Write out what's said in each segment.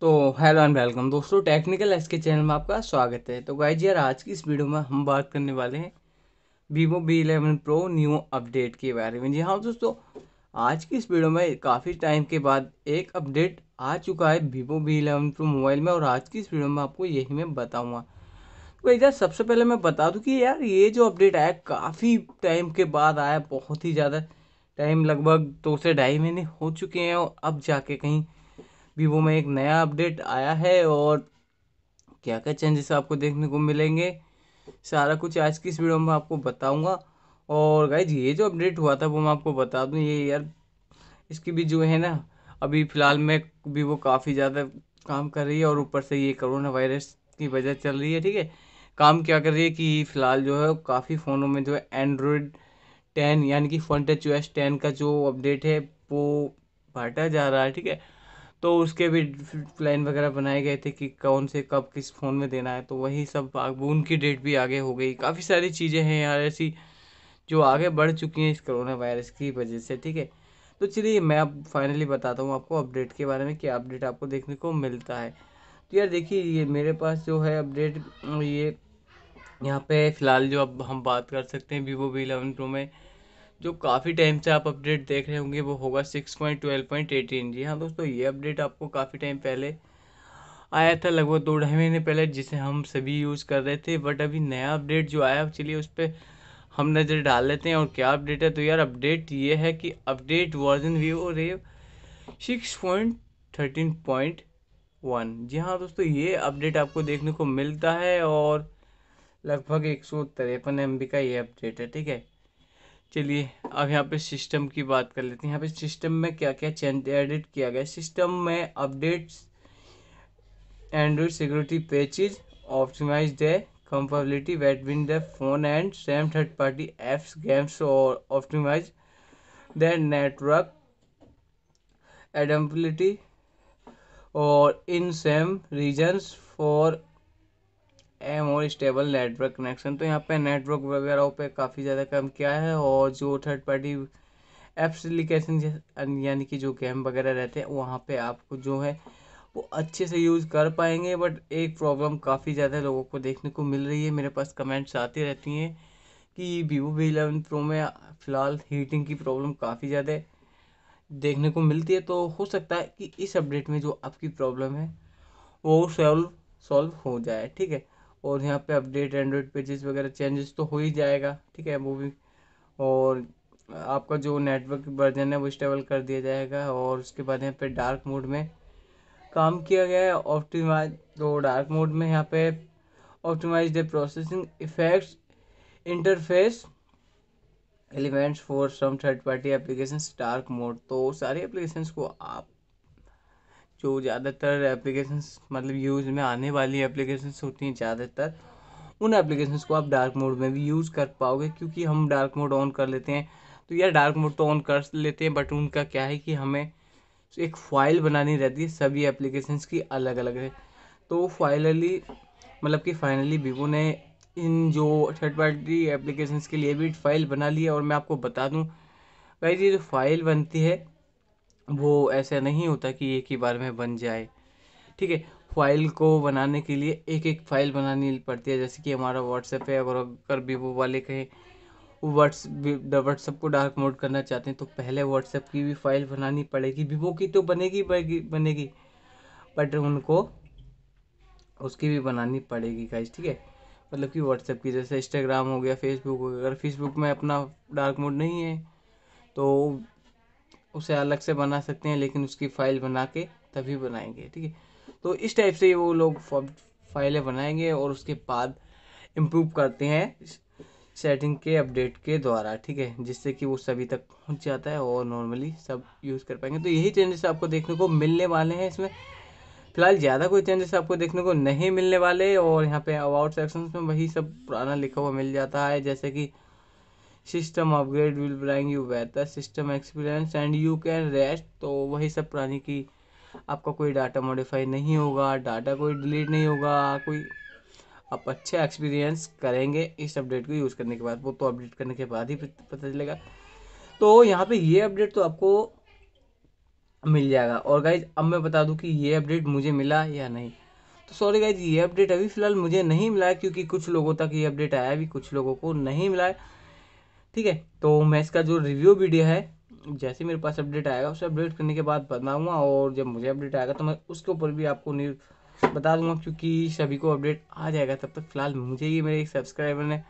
तो hello and welcome दोस्तों technical S के चैनल में आपका स्वागत है तो गाइज यार आज की इस वीडियो में हम बात करने वाले हैं Vivo V eleven pro new update के बारे में जी हाँ दोस्तों आज की इस वीडियो में काफ़ी टाइम के बाद एक अपडेट आ चुका है Vivo V eleven pro mobile में और आज की इस वीडियो में आपको यही मैं बताऊँगा तो यार सबसे पहले मैं बता दूँ कि यार ये जो अपडेट आया काफ़ी टाइम के बाद आया बहुत ही ज़्यादा टाइम लगभग दो से ढाई महीने हो चुके हैं और अब जाके कहीं वीवो में एक नया अपडेट आया है और क्या क्या चेंजेस आपको देखने को मिलेंगे सारा कुछ आज की इस वीडियो में आपको बताऊंगा और गाइज ये जो अपडेट हुआ था वो मैं आपको बता दूँ ये यार इसकी भी जो है ना अभी फ़िलहाल में भी वो काफ़ी ज़्यादा काम कर रही है और ऊपर से ये कोरोना वायरस की वजह चल रही है ठीक है काम क्या कर रही है कि फ़िलहाल जो है काफ़ी फ़ोनों में जो है एंड्रॉयड टेन यानी कि Funtouch U S ten का जो अपडेट है वो बांटा जा रहा है ठीक है तो उसके भी प्लान वगैरह बनाए गए थे कि कौन से कब किस फ़ोन में देना है तो वही सब उनकी डेट भी आगे हो गई काफ़ी सारी चीज़ें हैं यार ऐसी जो आगे बढ़ चुकी हैं इस कोरोना वायरस की वजह से ठीक है तो चलिए मैं अब फाइनली बताता हूँ आपको अपडेट के बारे में क्या अपडेट आपको देखने को मिलता है तो यार देखिए ये मेरे पास जो है अपडेट ये यहाँ पे फ़िलहाल जो अब हम बात कर सकते हैं वीवो वी इलेवन प्रो में जो काफ़ी टाइम से आप अपडेट देख रहे होंगे वो होगा six point twelve point eighteen जी हाँ दोस्तों ये अपडेट आपको काफ़ी टाइम पहले आया था लगभग दो ढाई महीने पहले जिसे हम सभी यूज़ कर रहे थे बट अभी नया अपडेट जो आया चलिए उस पर हम नज़र डाल लेते हैं और क्या अपडेट है तो यार अपडेट ये है कि अपडेट वर्जन वीवो रेव six point thirteen point one जी हाँ दोस्तों ये अपडेट आपको देखने को मिलता है और लगभग एक सौ तिरपन एम बी का ये अपडेट है ठीक है चलिए अब यहाँ पे सिस्टम की बात कर लेते हैं यहाँ पे सिस्टम में क्या क्या चेंज एडिट किया गया सिस्टम में updates Android security patches optimize the compatibility between the phone and some third party apps games और ऑप्टिमाइज द नेटवर्क एडम्पलिटी और in some regions for a more stable network connection तो यहाँ पे network वगैरह पे काफ़ी ज़्यादा काम किया है और जो थर्ड पार्टी एप्लीकेशन यानी कि जो गेम वगैरह रहते हैं वहाँ पे आपको जो है वो अच्छे से यूज़ कर पाएंगे बट एक प्रॉब्लम काफ़ी ज़्यादा लोगों को देखने को मिल रही है मेरे पास कमेंट्स आती रहती हैं कि वीवो वी इलेवन प्रो में फ़िलहाल हीटिंग की प्रॉब्लम काफ़ी ज़्यादा देखने को मिलती है तो हो सकता है कि इस अपडेट में जो आपकी प्रॉब्लम है वो सॉल्व सॉल्व हो जाए ठीक है और यहाँ पे अपडेट एंड्रॉयड पेजेस वगैरह चेंजेस तो हो ही जाएगा ठीक है वो भी और आपका जो नेटवर्क वर्जन है वो स्टेबल कर दिया जाएगा और उसके बाद यहाँ पे डार्क मोड में काम किया गया है ऑप्टिमाइज तो डार्क मोड में यहाँ पे optimize the processing effects interface elements for some third party application dark mode तो सारी एप्लीकेशन को आप जो ज़्यादातर एप्लीकेशंस मतलब यूज़ में आने वाली एप्लीकेशंस होती हैं ज़्यादातर उन एप्लीकेशंस को आप डार्क मोड में भी यूज़ कर पाओगे क्योंकि हम डार्क मोड ऑन कर लेते हैं तो यार डार्क मोड तो ऑन कर लेते हैं बट उनका क्या है कि हमें एक फ़ाइल बनानी रहती है सभी एप्लीकेशंस की अलग अलग है तो फाइनली मतलब कि फाइनली वीवो ने इन जो थर्ड पार्टी एप्लीकेशंस के लिए भी फाइल बना ली है और मैं आपको बता दूँ भाई ये जो फाइल बनती है वो ऐसा नहीं होता कि एक ही बार में बन जाए ठीक है फाइल को बनाने के लिए एक एक फाइल बनानी पड़ती है जैसे कि हमारा व्हाट्सएप है अगर अगर वीवो वाले कहें व्हाट्स व्हाट्सएप को डार्क मोड करना चाहते हैं तो पहले व्हाट्सएप की भी फाइल बनानी पड़ेगी वीवो की तो बनेगी बनेगी बट उनको उसकी भी बनानी पड़ेगी गाइज ठीक है मतलब कि व्हाट्सएप की जैसे इंस्टाग्राम हो गया फेसबुक हो गया अगर फेसबुक में अपना डार्क मोड नहीं है तो उसे अलग से बना सकते हैं लेकिन उसकी फाइल बना के तभी बनाएंगे ठीक है तो इस टाइप से वो लोग फाइलें बनाएंगे और उसके बाद इम्प्रूव करते हैं सेटिंग के अपडेट के द्वारा ठीक है जिससे कि वो सभी तक पहुंच जाता है और नॉर्मली सब यूज़ कर पाएंगे तो यही चेंजेस आपको देखने को मिलने वाले हैं इसमें फिलहाल ज़्यादा कोई चेंजेस आपको देखने को नहीं मिलने वाले और यहाँ पे अबाउट सेक्शन में वही सब पुराना लिखा हुआ मिल जाता है जैसे कि system upgrade will bring you बेहतर system experience and you can rest तो वही सब पुरानी की आपका कोई डाटा मॉडिफाई नहीं होगा डाटा कोई डिलीट नहीं होगा कोई आप अच्छा एक्सपीरियंस करेंगे इस अपडेट को यूज़ करने के बाद वो तो अपडेट करने के बाद ही पता चलेगा तो यहाँ पे ये अपडेट तो आपको मिल जाएगा और गाइज अब मैं बता दूँ कि ये अपडेट मुझे मिला या नहीं तो सॉरी गाइज ये अपडेट अभी फ़िलहाल मुझे नहीं मिला क्योंकि कुछ लोगों तक ये अपडेट आया भी कुछ लोगों को नहीं मिला है ठीक है तो मैं इसका जो रिव्यू वीडियो है जैसे मेरे पास अपडेट आएगा उसे अपडेट करने के बाद बनाऊंगा और जब मुझे अपडेट आएगा तो मैं उसके ऊपर भी आपको बता दूंगा क्योंकि सभी को अपडेट आ जाएगा तब तक फिलहाल मुझे ये मेरे एक सब्सक्राइबर ने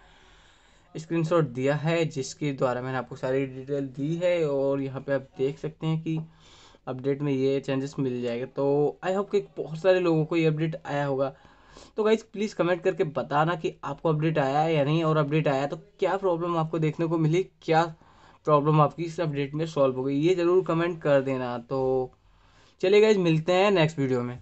स्क्रीनशॉट दिया है जिसके द्वारा मैंने आपको सारी डिटेल दी है और यहाँ पे आप देख सकते हैं कि अपडेट में ये चेंजेस मिल जाएगा तो आई होप कि बहुत सारे लोगों को ये अपडेट आया होगा तो गाइज प्लीज़ कमेंट करके बताना कि आपको अपडेट आया है या नहीं और अपडेट आया तो क्या प्रॉब्लम आपको देखने को मिली क्या प्रॉब्लम आपकी इस अपडेट में सॉल्व हो गई ये ज़रूर कमेंट कर देना तो चलिए गाइज मिलते हैं नेक्स्ट वीडियो में